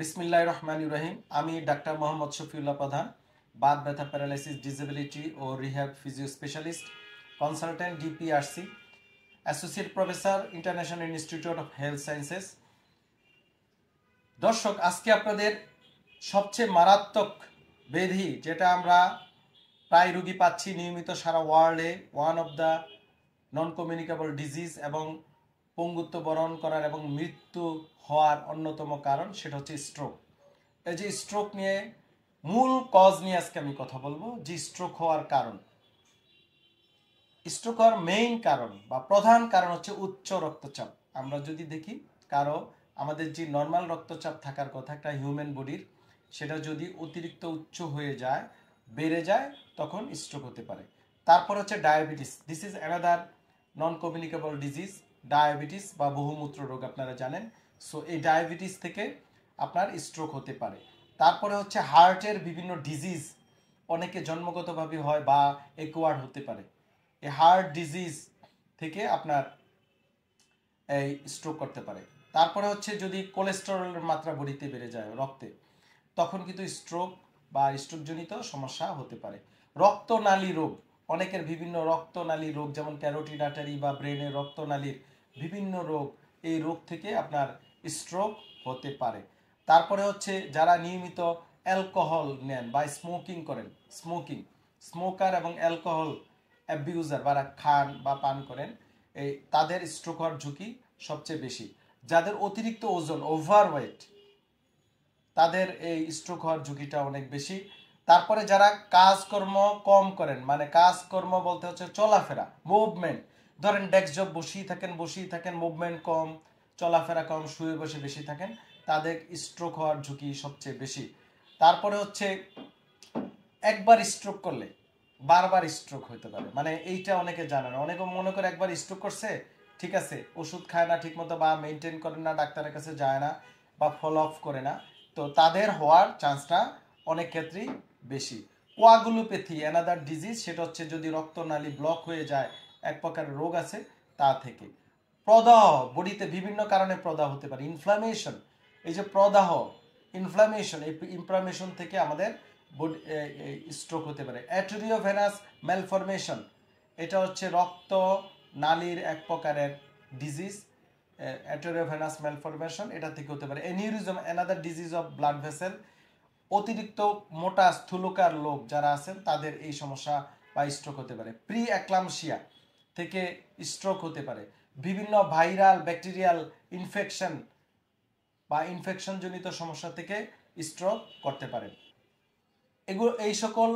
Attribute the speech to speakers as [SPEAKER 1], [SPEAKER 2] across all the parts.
[SPEAKER 1] বিসমিল্লাহ রহমান ইব্রাহিম আমি ডাক্তার মোহাম্মদ শফিউল্লাহ প্রধান বাদ ব্যথা প্যারালাইসিস ডিসেবিলিটি ও rehab physio specialist consultant DPRC associate professor international institute of health sciences দর্শক আজকে আপনাদের সবচেয়ে মারাত্মক ব্যাধি যেটা আমরা প্রায় রুগী পাচ্ছি নিয়মিত সারা ওয়ার্ল্ডে one of the non communicable disease এবং পঙ্গুত্ব বরণ করার এবং মৃত্যু হওয়ার অন্যতম কারণ সেটা হচ্ছে স্ট্রোক এই যে স্ট্রোক নিয়ে মূল কজ নিয়ে আজকে আমি কথা বলবো যে স্ট্রোক হওয়ার কারণ স্ট্রোক হওয়ার মেইন কারণ বা প্রধান কারণ হচ্ছে উচ্চ রক্তচাপ আমরা যদি দেখি কারো আমাদের যে নর্মাল রক্তচাপ থাকার কথা একটা হিউম্যান বডির সেটা যদি অতিরিক্ত উচ্চ হয়ে যায় বেড়ে যায় তখন স্ট্রোক হতে পারে তারপর হচ্ছে diabetes this is another non communicable disease diabetes বা বহুমূত্র রোগ আপনারা জানেন সো এই ডায়াবেটিস থেকে আপনার স্ট্রোক হতে পারে তারপরে হচ্ছে হার্টের বিভিন্ন ডিজিজ অনেকে জন্মগতভাবে হয় বা একোয়ার হতে পারে এই হার্ট ডিজিজ থেকে আপনার এই স্ট্রোক করতে পারে তারপরে হচ্ছে যদি কোলেস্টেরলের মাত্রা বড়িতে বেড়ে যায় রক্তে তখন কিন্তু স্ট্রোক বা স্ট্রোকজনিত সমস্যা হতে পারে রক্তনালী রোগ অনেকের বিভিন্ন রক্তনালী রোগ যেমন ক্যারোটিড আটারি বা ব্রেনের রক্তনালীর বিভিন্ন রোগ এই রোগ থেকে আপনার স্ট্রোক হতে পারে তারপরে হচ্ছে যারা নিয়মিত অ্যালকোহল নেন বা স্মোকিং করেন স্মোকিং স্মোকার এবং অ্যালকোহল অ্যাবিউজার বা খান বা পান করেন এই তাদের স্ট্রোক হওয়ার ঝুঁকি সবচেয়ে বেশি যাদের অতিরিক্ত ওজন ওভারওয়েট তাদের এই স্ট্রোক হওয়ার ঝুঁকিটা অনেক বেশি তারপরে যারা কাজকর্ম কম করেন মানে কাজকর্ম বলতে হচ্ছে চলাফেরা মুভমেন্ট ধরেন ডেস্ক জব বসেই থাকেন বসেই থাকেন মুভমেন্ট কম চলাফেরা কম শুয়ে বসে বেশি থাকেন তাদের স্ট্রোক হওয়ার ঝুঁকি সবচেয়ে বেশি তারপরে হচ্ছে একবার স্ট্রোক করলে বারবার স্ট্রোক হইতে পারে মানে এইটা অনেকে জানে না অনেকে মনে করে একবার স্ট্রোক করছে ঠিক আছে ওষুধ খায় না ঠিক মতো বা মেনটেন করে না ডাক্তারের কাছে যায় না বা ফলো আপ করে না তো তাদের হওয়ার চান্সটা অনেক ক্ষেত্রেই বেশি কোয়াগুলোপ্যাথি অ্যানাদার ডিজিজ সেটা হচ্ছে যদি রক্তনালী ব্লক হয়ে যায় এক প্রকার রোগ আছে তা থেকে প্রদাহ বডিতে বিভিন্ন কারণে প্রদাহ হতে পারে ইনফ্লামেশন এই যে প্রদাহ ইনফ্লামেশন এই ইনফ্লামেশন থেকে আমাদের স্ট্রোক হতে পারে অ্যাটোরিওভেনাস ম্যালফরমেশন এটা হচ্ছে রক্ত নালির এক প্রকারের ডিজিজ অ্যাটোরিওভেনাস ম্যালফরমেশন এটা থেকে হতে পারে aneurysm another disease of blood vessel অতিরিক্ত মোটা স্থূলকার লোক যারা আছেন তাদের এই সমস্যা বা স্ট্রোক হতে পারে প্রি অ্যাক্লামশিয়া থেকে স্ট্রোক হতে পারে বিভিন্ন ভাইরাল ব্যাকটেরিয়াল ইনফেকশন বা ইনফেকশনজনিত সমস্যা থেকে স্ট্রোক করতে পারে এগুলো এই সকল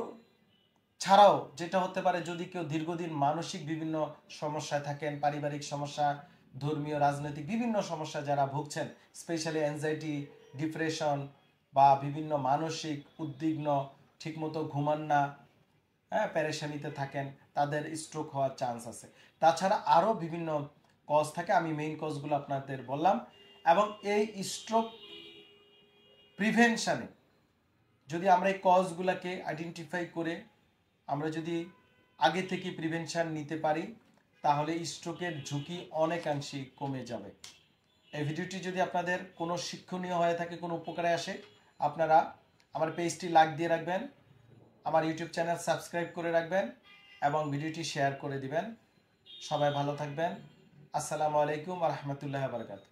[SPEAKER 1] ছাড়াও যেটা হতে পারে যদি কেউ দীর্ঘদিন মানসিক বিভিন্ন সমস্যায় থাকেন পারিবারিক সমস্যা ধর্মীয় রাজনৈতিক বিভিন্ন সমস্যা যারা ভুগছেন স্পেশালি অ্যাংজাইটি ডিপ্রেশন বা বিভিন্ন মানসিক উদ্বিগ্ন ঠিকমতো ঘুমান না হ্যাঁ প্যারেশানিতে থাকেন তাদের স্ট্রোক হওয়ার চান্স আছে তাছাড়া আরও বিভিন্ন কজ থাকে আমি মেইন কজগুলো আপনাদের বললাম এবং এই স্ট্রোক প্রিভেনশানে যদি আমরা এই কজগুলোকে আইডেন্টিফাই করে আমরা যদি আগে থেকে প্রিভেনশান নিতে পারি তাহলে স্ট্রোকের ঝুঁকি অনেকাংশে কমে যাবে এই ভিডিওটি যদি আপনাদের কোনো শিক্ষণীয় হয়ে থাকে কোনো উপকারে আসে আপনারা আমার পেজটি লাইক দিয়ে রাখবেন আমার ইউটিউব চ্যানেল সাবস্ক্রাইব করে রাখবেন এবং ভিডিওটি শেয়ার করে দিবেন সবাই ভালো থাকবেন আসসালামু আলাইকুম রহমতুল্লাহ বারকাতু